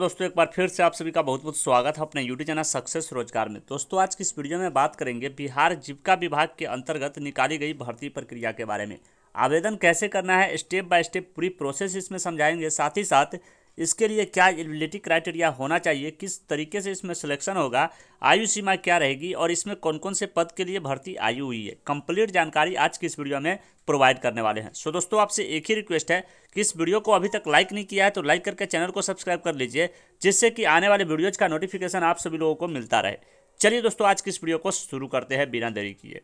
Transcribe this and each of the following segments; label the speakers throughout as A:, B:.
A: दोस्तों एक बार फिर से आप सभी का बहुत बहुत स्वागत है अपने यूट्यूब चैनल सक्सेस रोजगार में दोस्तों आज की इस वीडियो में बात करेंगे बिहार जीविका विभाग के अंतर्गत निकाली गई भर्ती प्रक्रिया के बारे में आवेदन कैसे करना है स्टेप बाय स्टेप पूरी प्रोसेस इसमें समझाएंगे साथ ही साथ इसके लिए क्या एलिबिलिटी क्राइटेरिया होना चाहिए किस तरीके से इसमें सिलेक्शन होगा आयु सीमा क्या रहेगी और इसमें कौन कौन से पद के लिए भर्ती आयु हुई है कंप्लीट जानकारी आज की इस वीडियो में प्रोवाइड करने वाले हैं सो so, दोस्तों आपसे एक ही रिक्वेस्ट है कि इस वीडियो को अभी तक लाइक नहीं किया है तो लाइक करके चैनल को सब्सक्राइब कर लीजिए जिससे कि आने वाले वीडियोज़ का नोटिफिकेशन आप सभी लोगों को मिलता रहे चलिए दोस्तों आज की इस वीडियो को शुरू करते हैं बिना देरी किए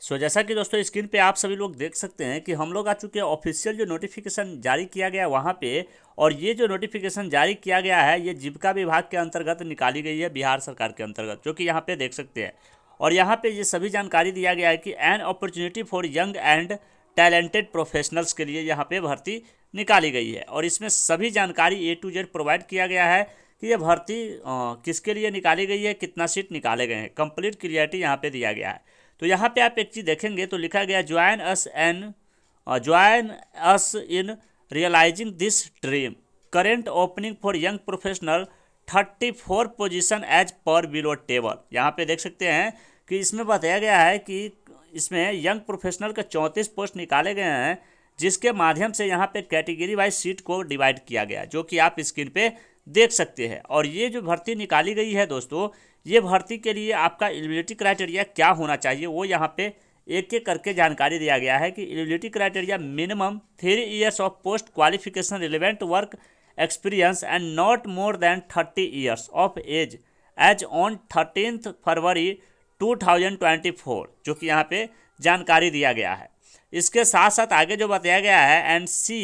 A: सो so, जैसा कि दोस्तों स्क्रीन पे आप सभी लोग देख सकते हैं कि हम लोग आ चुके हैं ऑफिशियल जो नोटिफिकेशन जारी किया गया वहाँ पे और ये जो नोटिफिकेशन जारी किया गया है ये जीविका विभाग के अंतर्गत निकाली गई है बिहार सरकार के अंतर्गत जो कि यहाँ पे देख सकते हैं और यहाँ पे ये सभी जानकारी दिया गया है कि an opportunity for young and talented professionals के लिए यहाँ पर भर्ती निकाली गई है और इसमें सभी जानकारी ए टू जेड प्रोवाइड किया गया है कि ये भर्ती किसके लिए निकाली गई है कितना सीट निकाले गए हैं कंप्लीट क्लियरिटी यहाँ पर दिया गया है तो यहाँ पे आप एक चीज़ देखेंगे तो लिखा गया join us an join us in realising this dream current opening for young professional thirty four position as per below table यहाँ पे देख सकते हैं कि इसमें बताया गया है कि इसमें यंग प्रोफेशनल के चौंतीस पोस्ट निकाले गए हैं जिसके माध्यम से यहाँ पे कैटेगरी वाइज सीट को डिवाइड किया गया जो कि आप स्क्रीन पे देख सकते हैं और ये जो भर्ती निकाली गई है दोस्तों ये भर्ती के लिए आपका एलिबिलिटी क्राइटेरिया क्या होना चाहिए वो यहाँ पे एक एक करके जानकारी दिया गया है कि eligibility criteria minimum three years of post qualification relevant work experience and not more than thirty years of age age on thirteen February four जो कि यहाँ पे जानकारी दिया गया है इसके साथ साथ आगे जो बताया गया है एंड सी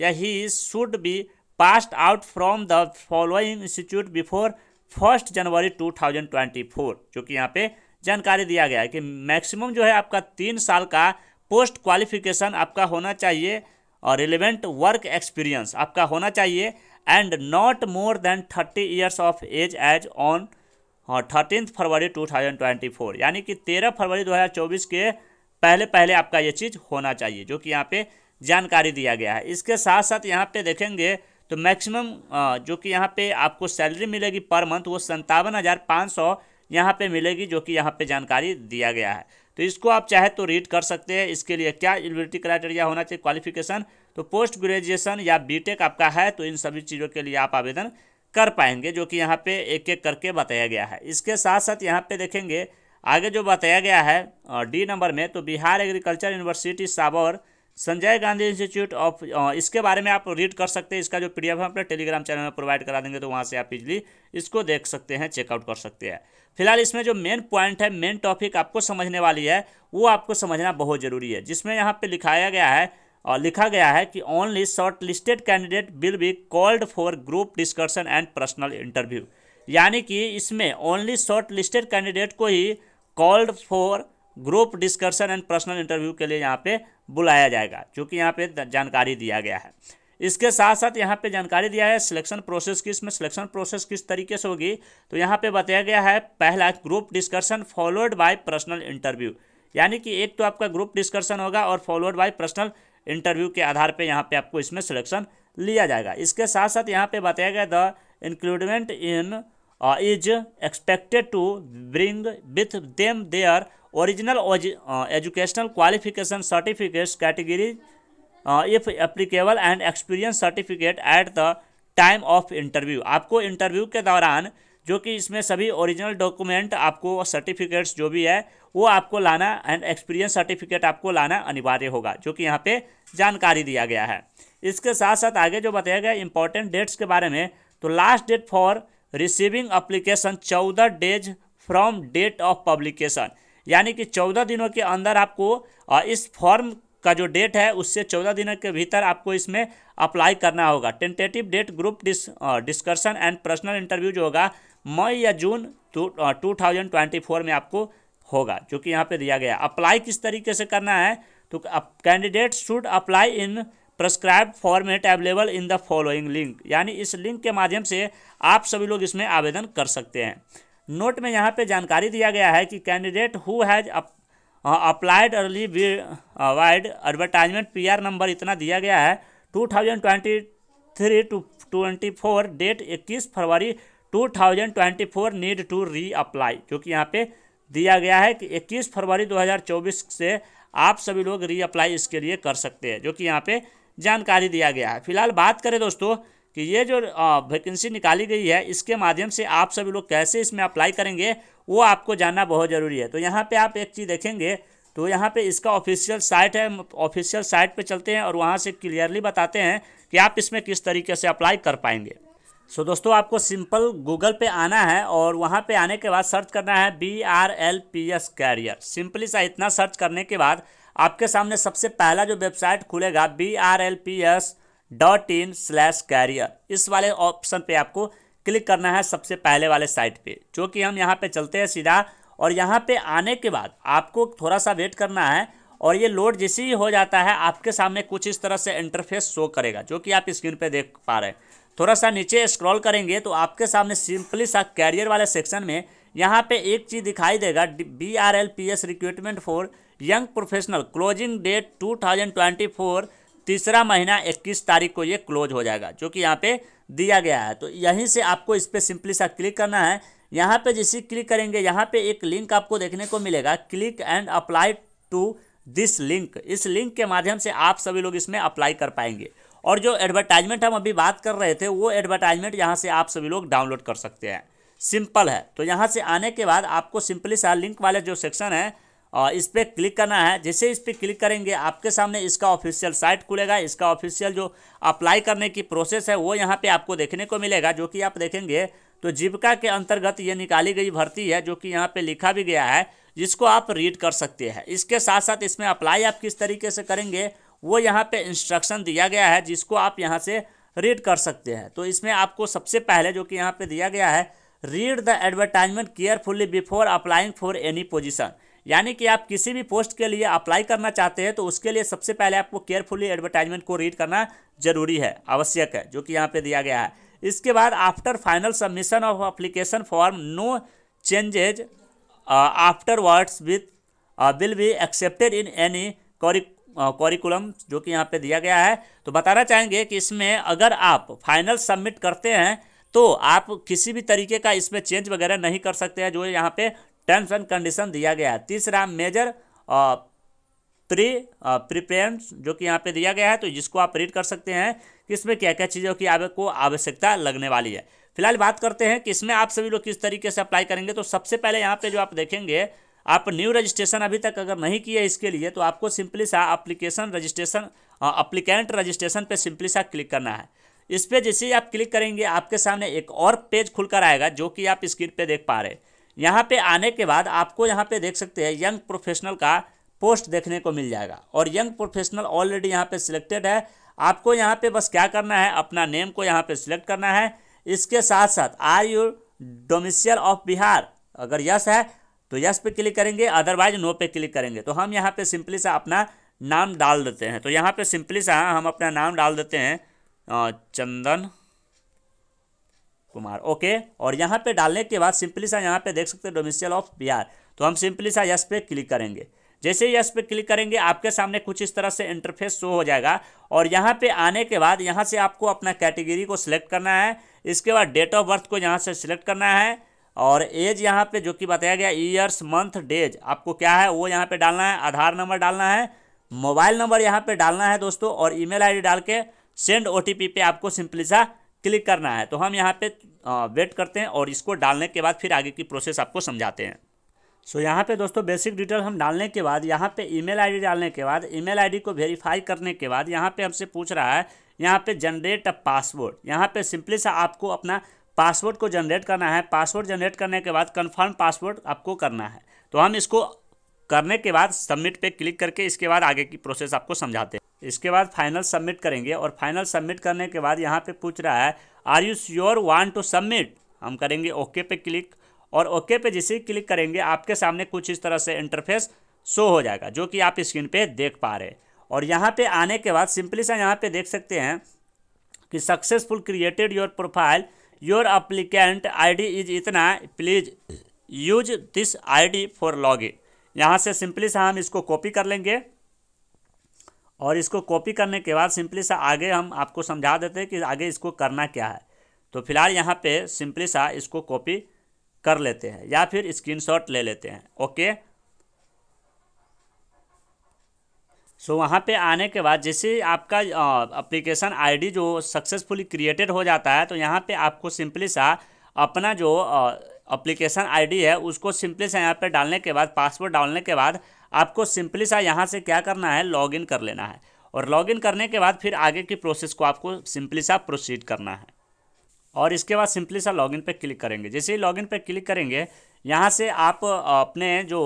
A: या he should be passed out from the following institute before first January 2024 जो कि यहाँ पे जानकारी दिया गया है कि मैक्सिमम जो है आपका तीन साल का पोस्ट क्वालिफिकेशन आपका होना चाहिए और रिलेवेंट वर्क एक्सपीरियंस आपका होना चाहिए and not more than thirty years of age age on और thirteen February two thousand twenty four यानी कि तेरह फरवरी दो हज़ार चौबीस के पहले पहले आपका ये चीज़ होना चाहिए जो कि यहाँ पे जानकारी दिया गया है इसके साथ साथ यहाँ पे देखेंगे तो मैक्सिमम जो कि यहाँ पे आपको सैलरी मिलेगी पर मंथ वो संतावन हज़ार पाँच सौ यहाँ पर मिलेगी जो कि यहाँ पे जानकारी दिया गया है तो इसको आप चाहे तो रीड कर सकते हैं इसके लिए क्या एलिबिलिटी क्राइटेरिया होना चाहिए क्वालिफिकेशन तो पोस्ट ग्रेजुएशन या बी आपका है तो इन सभी चीज़ों के लिए आप आवेदन कर पाएंगे जो कि यहाँ पे एक एक करके बताया गया है इसके साथ साथ यहाँ पे देखेंगे आगे जो बताया गया है डी नंबर में तो Bihar agriculture university Sabour Sanjay Gandhi institute of इसके बारे में आप रीड कर सकते हैं इसका जो पीडीएफ हम अपने टेलीग्राम चैनल में प्रोवाइड करा देंगे तो वहाँ से आप इजली इसको देख सकते हैं चेकआउट कर सकते हैं फिलहाल इसमें जो मेन पॉइंट है मेन टॉपिक आपको समझने वाली है वो आपको समझना बहुत ज़रूरी है जिसमें यहाँ पर लिखाया गया है और लिखा गया है कि only shortlisted candidate will be called for group discussion and personal interview यानी कि इसमें ओनली शॉर्ट लिस्टेड कैंडिडेट को ही called for group discussion and personal interview के लिए यहाँ पे बुलाया जाएगा चूँकि यहाँ पे जानकारी दिया गया है इसके साथ साथ यहाँ पे जानकारी दिया है सिलेक्शन प्रोसेस किस में सिलेक्शन प्रोसेस किस तरीके से होगी तो यहाँ पे बताया गया है पहला group discussion followed by personal interview यानी कि एक तो आपका ग्रुप डिस्कशन होगा और फॉलोड बाय पर्सनल इंटरव्यू के आधार पे यहाँ पे आपको इसमें सिलेक्शन लिया जाएगा इसके साथ साथ यहाँ पर बताया गया the includement in is expected to bring with them their original educational qualification certificates category if applicable and experience certificate at the time of interview आपको इंटरव्यू के दौरान जो कि इसमें सभी ओरिजिनल डॉक्यूमेंट आपको सर्टिफिकेट्स जो भी है वो आपको लाना एंड एक्सपीरियंस सर्टिफिकेट आपको लाना अनिवार्य होगा जो कि यहाँ पे जानकारी दिया गया है इसके साथ साथ आगे जो बताया गया इंपॉर्टेंट डेट्स के बारे में तो last date for receiving application चौदह days from date of publication यानी कि चौदह दिनों के अंदर आपको इस फॉर्म का जो डेट है उससे चौदह दिनों के भीतर आपको इसमें अप्लाई करना होगा tentative date group dis discussion and personal interview जो होगा मई या June two thousand twenty four में आपको होगा जो कि यहाँ पे दिया गया अप्लाई किस तरीके से करना है तो candidate should apply in prescribed format available in the following link यानी इस लिंक के माध्यम से आप सभी लोग इसमें आवेदन कर सकते हैं नोट में यहाँ पे जानकारी दिया गया है कि candidate who has applied earlier by vide advertisement P number इतना दिया गया है two thousand twenty three to twenty four date इक्कीस February two thousand twenty four need to reapply क्योंकि यहाँ पे दिया गया है कि इक्कीस फरवरी दो हज़ार चौबीस से आप सभी लोग री अप्लाई इसके लिए कर सकते हैं जो कि यहाँ पे जानकारी दिया गया है फिलहाल बात करें दोस्तों कि ये जो वैकेंसी निकाली गई है इसके माध्यम से आप सभी लोग कैसे इसमें अप्लाई करेंगे वो आपको जानना बहुत ज़रूरी है तो यहाँ पर आप एक चीज़ देखेंगे तो यहाँ पे इसका ऑफिशियल साइट है ऑफिशियल साइट पे चलते हैं और वहाँ से क्लियरली बताते हैं कि आप इसमें किस तरीके से अप्लाई कर पाएंगे सो so, दोस्तों आपको सिंपल गूगल पे आना है और वहाँ पे आने के बाद सर्च करना है B R L P S career simply सा इतना सर्च करने के बाद आपके सामने सबसे पहला जो वेबसाइट खुलेगा B R L P S dot in slash career इस वाले ऑप्शन पे आपको क्लिक करना है सबसे पहले वाले साइट पे जो कि हम यहाँ पे चलते हैं सीधा और यहाँ पे आने के बाद आपको थोड़ा सा वेट करना है और ये लोड जैसे ही हो जाता है आपके सामने कुछ इस तरह से इंटरफेस शो करेगा जो कि आप स्क्रीन पर देख पा रहे हैं थोड़ा सा नीचे स्क्रॉल करेंगे तो आपके सामने सिंपली सा कैरियर वाले सेक्शन में यहाँ पे एक चीज़ दिखाई देगा B R L P S recruitment for young professional closing date two thousand twenty four तीसरा महीना 21 तारीख को ये क्लोज हो जाएगा जो कि यहाँ पे दिया गया है तो यहीं से आपको इस पर सिंपली सा क्लिक करना है यहाँ पे जैसे क्लिक करेंगे यहाँ पे एक लिंक आपको देखने को मिलेगा click and apply to this link इस लिंक के माध्यम से आप सभी लोग इसमें अप्लाई कर पाएंगे और जो एडवर्टाइजमेंट हम अभी बात कर रहे थे वो एडवर्टाइजमेंट यहाँ से आप सभी लोग डाउनलोड कर सकते हैं सिंपल है तो यहाँ से आने के बाद आपको सिंपली सा लिंक वाले जो सेक्शन है इस पर क्लिक करना है जैसे इस पर क्लिक करेंगे आपके सामने इसका ऑफिशियल साइट खुलेगा इसका ऑफिशियल जो अप्लाई करने की प्रोसेस है वो यहाँ पे आपको देखने को मिलेगा जो कि आप देखेंगे तो जीविका के अंतर्गत ये निकाली गई भर्ती है जो कि यहाँ पे लिखा भी गया है जिसको आप रीड कर सकते हैं इसके साथ साथ इसमें अप्लाई आप किस तरीके से करेंगे वो यहाँ पर इंस्ट्रक्शन दिया गया है जिसको आप यहाँ से रीड कर सकते हैं तो इसमें आपको सबसे पहले जो कि यहाँ पर दिया गया है read the advertisement carefully before applying for any position यानी कि आप किसी भी पोस्ट के लिए अप्लाई करना चाहते हैं तो उसके लिए सबसे पहले आपको केयरफुली एडवर्टाइजमेंट को रीड करना जरूरी है आवश्यक है जो कि यहाँ पे दिया गया है इसके बाद after final submission of application form no changes afterwards with will be accepted in any curriculum जो कि यहाँ पे दिया गया है तो बताना चाहेंगे कि इसमें अगर आप फाइनल सबमिट करते हैं तो आप किसी भी तरीके का इसमें चेंज वगैरह नहीं कर सकते हैं जो यहाँ पे टर्म्स एंड कंडीशन दिया गया है तीसरा मेजर प्री प्रिपेरेंस जो कि यहाँ पे दिया गया है तो जिसको आप रीड कर सकते हैं कि इसमें क्या क्या चीज़ों की आपको आवश्यकता लगने वाली है फिलहाल बात करते हैं कि इसमें आप सभी लोग किस तरीके से अप्लाई करेंगे तो सबसे पहले यहाँ पे जो आप देखेंगे आप न्यू रजिस्ट्रेशन अभी तक अगर नहीं किए इसके लिए तो आपको सिंपली सा अप्लीकेशन रजिस्ट्रेशन अप्लीकेंट रजिस्ट्रेशन पर सिंपली सा क्लिक करना है इस पर जैसे ही आप क्लिक करेंगे आपके सामने एक और पेज खुलकर आएगा जो कि आप स्क्रीन पर देख पा रहे हैं यहाँ पे आने के बाद आपको यहाँ पे देख सकते हैं यंग प्रोफेशनल का पोस्ट देखने को मिल जाएगा और यंग प्रोफेशनल ऑलरेडी यहाँ पे सिलेक्टेड है आपको यहाँ पे बस क्या करना है अपना नेम को यहाँ पे सिलेक्ट करना है इसके साथ साथ are you domicile of Bihar अगर यस है तो यस पे क्लिक करेंगे अदरवाइज नो पे क्लिक करेंगे तो हम यहाँ पर सिंपली सा अपना नाम डाल देते हैं तो यहाँ पर सिंपली सा हम अपना नाम डाल देते हैं चंदन कुमार ओके और यहाँ पे डालने के बाद सिंपली सा यहाँ पे देख सकते हैं डोमिसियल ऑफ बिहार तो हम सिंपली सा यस पे क्लिक करेंगे जैसे यस पे क्लिक करेंगे आपके सामने कुछ इस तरह से इंटरफेस शो हो जाएगा और यहाँ पे आने के बाद यहाँ से आपको अपना कैटेगरी को सिलेक्ट करना है इसके बाद डेट ऑफ बर्थ को यहाँ से सिलेक्ट करना है और एज यहाँ पे जो कि बताया गया ईयर्स मंथ डेज आपको क्या है वो यहाँ पे डालना है आधार नंबर डालना है मोबाइल नंबर यहाँ पे डालना है दोस्तों और ईमेल आईडी डाल के सेंड ओटीपी पे आपको सिंपली सा क्लिक करना है तो हम यहाँ पे वेट करते हैं और इसको डालने के बाद फिर आगे की प्रोसेस आपको समझाते हैं सो so, यहाँ पे दोस्तों बेसिक डिटेल हम डालने के बाद यहाँ पे ईमेल आईडी डालने के बाद ईमेल आईडी को वेरीफाई करने के बाद यहाँ पे हमसे पूछ रहा है यहाँ पे जनरेट अ पासवर्ड यहाँ पे सिंपली सा आपको अपना पासवर्ड को जनरेट करना है पासवर्ड जनरेट करने के बाद कन्फर्म पासवर्ड आपको करना है तो हम इसको करने के बाद सबमिट पर क्लिक करके इसके बाद आगे की प्रोसेस आपको समझाते हैं इसके बाद फाइनल सबमिट करेंगे और फाइनल सबमिट करने के बाद यहाँ पे पूछ रहा है are you sure want to submit हम करेंगे ओके पे क्लिक और ओके पे जैसे ही क्लिक करेंगे आपके सामने कुछ इस तरह से इंटरफेस शो हो जाएगा जो कि आप स्क्रीन पे देख पा रहे और यहाँ पे आने के बाद सिंपली सा यहाँ पे देख सकते हैं कि successful created your profile your applicant ID is इतना please use this ID for login यहाँ से सिंपली सा हम इसको कॉपी कर लेंगे और इसको कॉपी करने के बाद सिंपली सा आगे हम आपको समझा देते हैं कि आगे इसको करना क्या है तो फिलहाल यहाँ पे सिंपली सा इसको कॉपी कर लेते हैं या फिर स्क्रीनशॉट ले लेते हैं ओके सो so, वहाँ पे आने के बाद जैसे आपका अप्लीकेशन आईडी जो सक्सेसफुली क्रिएटेड हो जाता है तो यहाँ पे आपको सिंपली सा अपना जो अप्लीकेशन आईडी है उसको सिंपली सा यहाँ पे डालने के बाद पासवर्ड डालने के बाद आपको सिंपली सा यहाँ से क्या करना है लॉगिन कर लेना है और लॉगिन करने के बाद फिर आगे की प्रोसेस को आपको सिंपली सा प्रोसीड करना है और इसके बाद सिंपली सा लॉगिन पे क्लिक करेंगे जैसे ही लॉगिन पे क्लिक करेंगे यहाँ से आप अपने जो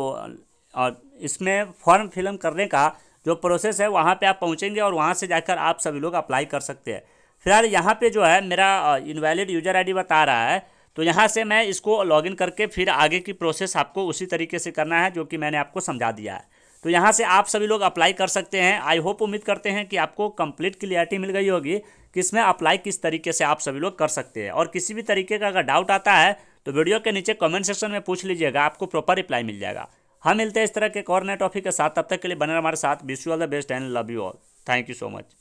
A: इसमें फॉर्म फिलम करने का जो प्रोसेस है वहाँ पे आप पहुँचेंगे और वहाँ से जाकर आप सभी लोग अप्लाई कर सकते हैं फिलहाल यहाँ पे जो है मेरा इनवैलिड यूजर आईडी बता रहा है तो यहाँ से मैं इसको लॉगिन करके फिर आगे की प्रोसेस आपको उसी तरीके से करना है जो कि मैंने आपको समझा दिया है तो यहाँ से आप सभी लोग अप्लाई कर सकते हैं आई होप उम्मीद करते हैं कि आपको कंप्लीट क्लियरिटी मिल गई होगी कि इसमें अप्लाई किस तरीके से आप सभी लोग कर सकते हैं और किसी भी तरीके का अगर डाउट आता है तो वीडियो के नीचे कमेंट सेक्शन में पूछ लीजिएगा आपको प्रॉपर रिप्लाई मिल जाएगा हम हाँ, मिलते हैं इस तरह के कॉर्नर टॉपिक के साथ तब तक के लिए बने हमारे साथ wish you all the best and love you all thank you so much